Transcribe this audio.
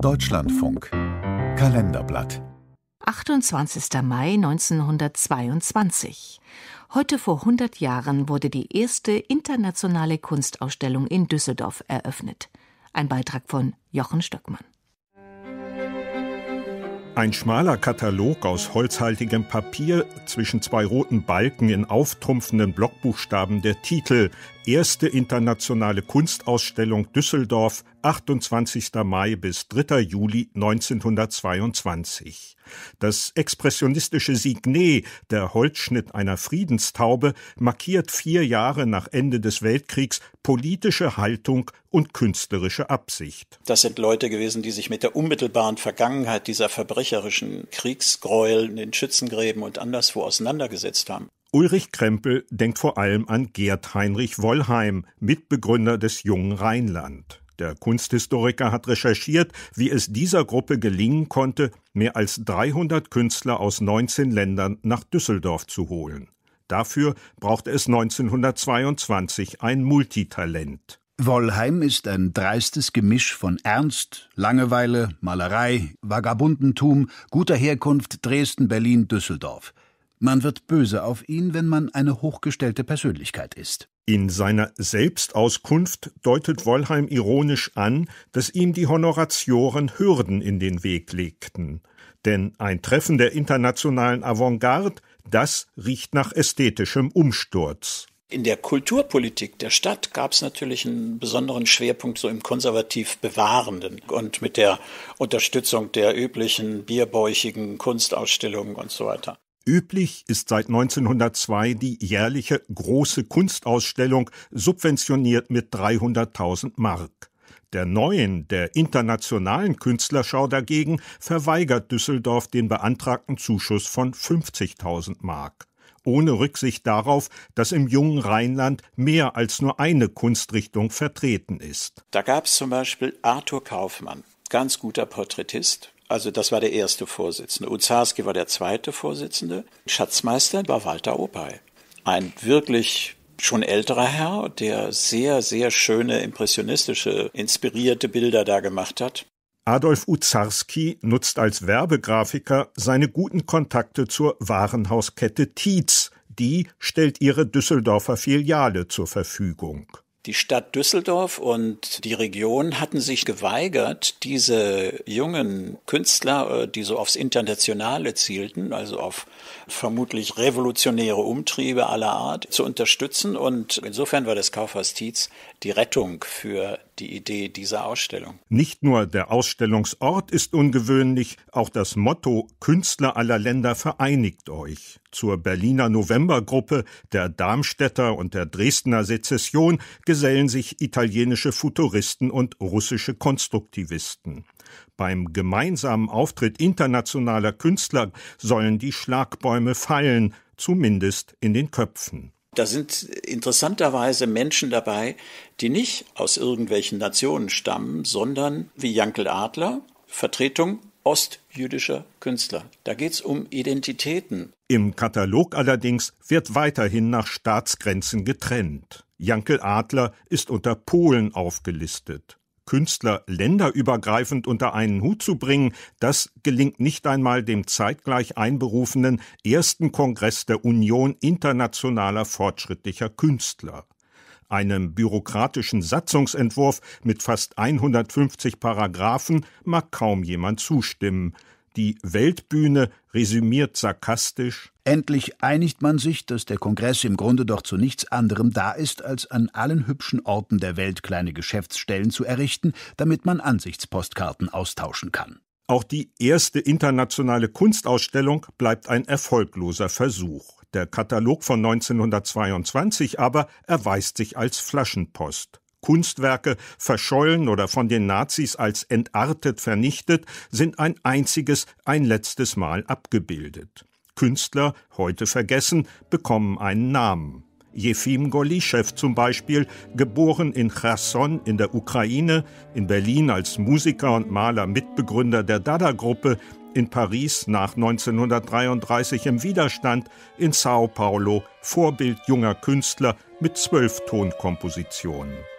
Deutschlandfunk Kalenderblatt 28. Mai 1922. Heute vor 100 Jahren wurde die erste internationale Kunstausstellung in Düsseldorf eröffnet. Ein Beitrag von Jochen Stöckmann. Ein schmaler Katalog aus holzhaltigem Papier, zwischen zwei roten Balken in auftrumpfenden Blockbuchstaben der Titel Erste internationale Kunstausstellung Düsseldorf, 28. Mai bis 3. Juli 1922. Das expressionistische Signet, der Holzschnitt einer Friedenstaube, markiert vier Jahre nach Ende des Weltkriegs politische Haltung und künstlerische Absicht. Das sind Leute gewesen, die sich mit der unmittelbaren Vergangenheit dieser verbrecherischen Kriegsgräuel in den Schützengräben und anderswo auseinandergesetzt haben. Ulrich Krempel denkt vor allem an Gerd Heinrich Wollheim, Mitbegründer des Jungen Rheinland. Der Kunsthistoriker hat recherchiert, wie es dieser Gruppe gelingen konnte, mehr als 300 Künstler aus 19 Ländern nach Düsseldorf zu holen. Dafür brauchte es 1922 ein Multitalent. Wollheim ist ein dreistes Gemisch von Ernst, Langeweile, Malerei, Vagabundentum, guter Herkunft Dresden, Berlin, Düsseldorf. Man wird böse auf ihn, wenn man eine hochgestellte Persönlichkeit ist. In seiner Selbstauskunft deutet Wollheim ironisch an, dass ihm die Honoratioren Hürden in den Weg legten. Denn ein Treffen der internationalen Avantgarde, das riecht nach ästhetischem Umsturz. In der Kulturpolitik der Stadt gab es natürlich einen besonderen Schwerpunkt so im konservativ Bewahrenden und mit der Unterstützung der üblichen bierbäuchigen Kunstausstellungen und so weiter. Üblich ist seit 1902 die jährliche große Kunstausstellung, subventioniert mit 300.000 Mark. Der neuen, der internationalen Künstlerschau dagegen verweigert Düsseldorf den beantragten Zuschuss von 50.000 Mark. Ohne Rücksicht darauf, dass im jungen Rheinland mehr als nur eine Kunstrichtung vertreten ist. Da gab es zum Beispiel Arthur Kaufmann, ganz guter Porträtist, also das war der erste Vorsitzende. Uzarski war der zweite Vorsitzende. Schatzmeister war Walter Opay. Ein wirklich schon älterer Herr, der sehr, sehr schöne, impressionistische, inspirierte Bilder da gemacht hat. Adolf Uzarski nutzt als Werbegrafiker seine guten Kontakte zur Warenhauskette Tietz. Die stellt ihre Düsseldorfer Filiale zur Verfügung. Die Stadt Düsseldorf und die Region hatten sich geweigert, diese jungen Künstler, äh, die so aufs Internationale zielten, also auf vermutlich revolutionäre Umtriebe aller Art, zu unterstützen. Und insofern war das Kaufhaus Tietz die Rettung für die Idee dieser Ausstellung. Nicht nur der Ausstellungsort ist ungewöhnlich, auch das Motto Künstler aller Länder vereinigt euch. Zur Berliner Novembergruppe, der Darmstädter und der Dresdner Sezession gesellen sich italienische Futuristen und russische Konstruktivisten. Beim gemeinsamen Auftritt internationaler Künstler sollen die Schlagbäume fallen, zumindest in den Köpfen. Da sind interessanterweise Menschen dabei, die nicht aus irgendwelchen Nationen stammen, sondern wie Jankel Adler, Vertretung ostjüdischer Künstler. Da geht es um Identitäten. Im Katalog allerdings wird weiterhin nach Staatsgrenzen getrennt. Jankel Adler ist unter Polen aufgelistet. Künstler länderübergreifend unter einen Hut zu bringen, das gelingt nicht einmal dem zeitgleich einberufenen ersten Kongress der Union internationaler fortschrittlicher Künstler einem bürokratischen Satzungsentwurf mit fast 150 Paragraphen mag kaum jemand zustimmen. Die Weltbühne resümiert sarkastisch Endlich einigt man sich, dass der Kongress im Grunde doch zu nichts anderem da ist, als an allen hübschen Orten der Welt kleine Geschäftsstellen zu errichten, damit man Ansichtspostkarten austauschen kann. Auch die erste internationale Kunstausstellung bleibt ein erfolgloser Versuch. Der Katalog von 1922 aber erweist sich als Flaschenpost. Kunstwerke, verschollen oder von den Nazis als entartet vernichtet, sind ein einziges, ein letztes Mal abgebildet. Künstler, heute vergessen, bekommen einen Namen. Jefim Golischew zum Beispiel, geboren in Cherson in der Ukraine, in Berlin als Musiker und Maler Mitbegründer der Dada-Gruppe, in Paris nach 1933 im Widerstand, in Sao Paulo Vorbild junger Künstler mit zwölf Tonkompositionen.